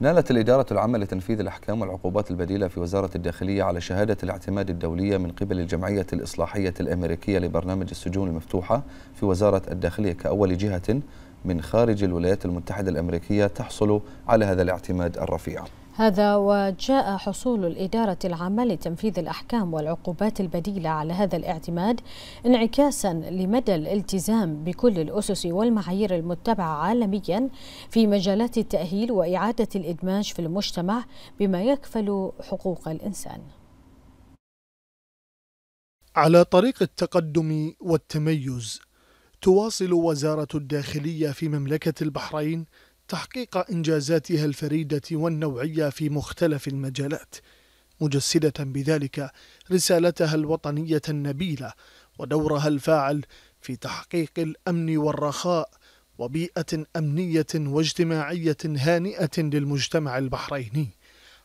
نالت الإدارة العامة لتنفيذ الأحكام والعقوبات البديلة في وزارة الداخلية على شهادة الاعتماد الدولية من قبل الجمعية الإصلاحية الأمريكية لبرنامج السجون المفتوحة في وزارة الداخلية كأول جهة من خارج الولايات المتحدة الأمريكية تحصل على هذا الاعتماد الرفيع هذا وجاء حصول الإدارة العامة لتنفيذ الأحكام والعقوبات البديلة على هذا الاعتماد انعكاسا لمدى الالتزام بكل الأسس والمعايير المتبعة عالميا في مجالات التأهيل وإعادة الإدماج في المجتمع بما يكفل حقوق الإنسان على طريق التقدم والتميز تواصل وزارة الداخلية في مملكة البحرين تحقيق إنجازاتها الفريدة والنوعية في مختلف المجالات مجسدة بذلك رسالتها الوطنية النبيلة ودورها الفاعل في تحقيق الأمن والرخاء وبيئة أمنية واجتماعية هانئة للمجتمع البحريني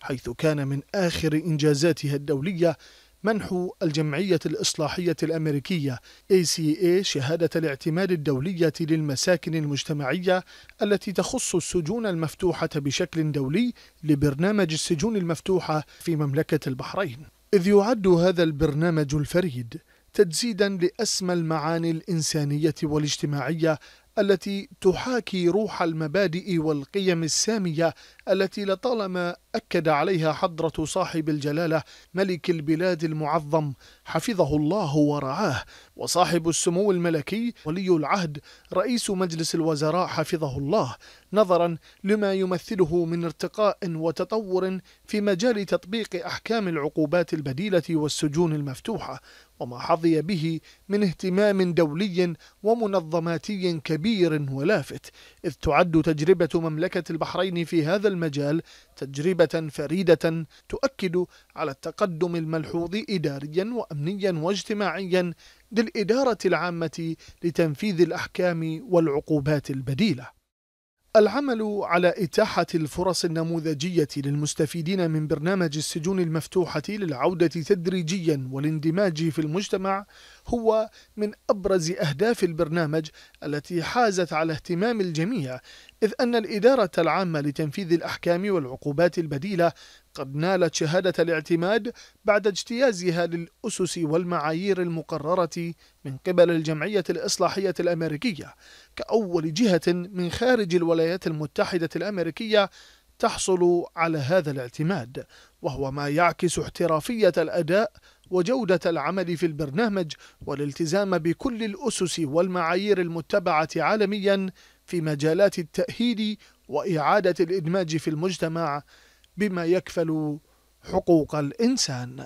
حيث كان من آخر إنجازاتها الدولية منح الجمعية الإصلاحية الأمريكية ACA شهادة الاعتماد الدولية للمساكن المجتمعية التي تخص السجون المفتوحة بشكل دولي لبرنامج السجون المفتوحة في مملكة البحرين إذ يعد هذا البرنامج الفريد تجسيدا لأسمى المعاني الإنسانية والاجتماعية التي تحاكي روح المبادئ والقيم السامية التي لطالما أكد عليها حضرة صاحب الجلالة ملك البلاد المعظم حفظه الله ورعاه وصاحب السمو الملكي ولي العهد رئيس مجلس الوزراء حفظه الله نظرا لما يمثله من ارتقاء وتطور في مجال تطبيق أحكام العقوبات البديلة والسجون المفتوحة وما حظي به من اهتمام دولي ومنظماتي كبير ولافت إذ تعد تجربة مملكة البحرين في هذا المجال تجربة فريدة تؤكد على التقدم الملحوظ إداريا وأمنيا واجتماعيا للإدارة العامة لتنفيذ الأحكام والعقوبات البديلة العمل على إتاحة الفرص النموذجية للمستفيدين من برنامج السجون المفتوحة للعودة تدريجيا والاندماج في المجتمع هو من أبرز أهداف البرنامج التي حازت على اهتمام الجميع إذ أن الإدارة العامة لتنفيذ الأحكام والعقوبات البديلة قد نالت شهادة الاعتماد بعد اجتيازها للأسس والمعايير المقررة من قبل الجمعية الإصلاحية الأمريكية كأول جهة من خارج الولايات المتحدة الأمريكية تحصل على هذا الاعتماد وهو ما يعكس احترافية الأداء وجودة العمل في البرنامج والالتزام بكل الأسس والمعايير المتبعة عالميا في مجالات التأهيل وإعادة الإدماج في المجتمع بما يكفل حقوق الإنسان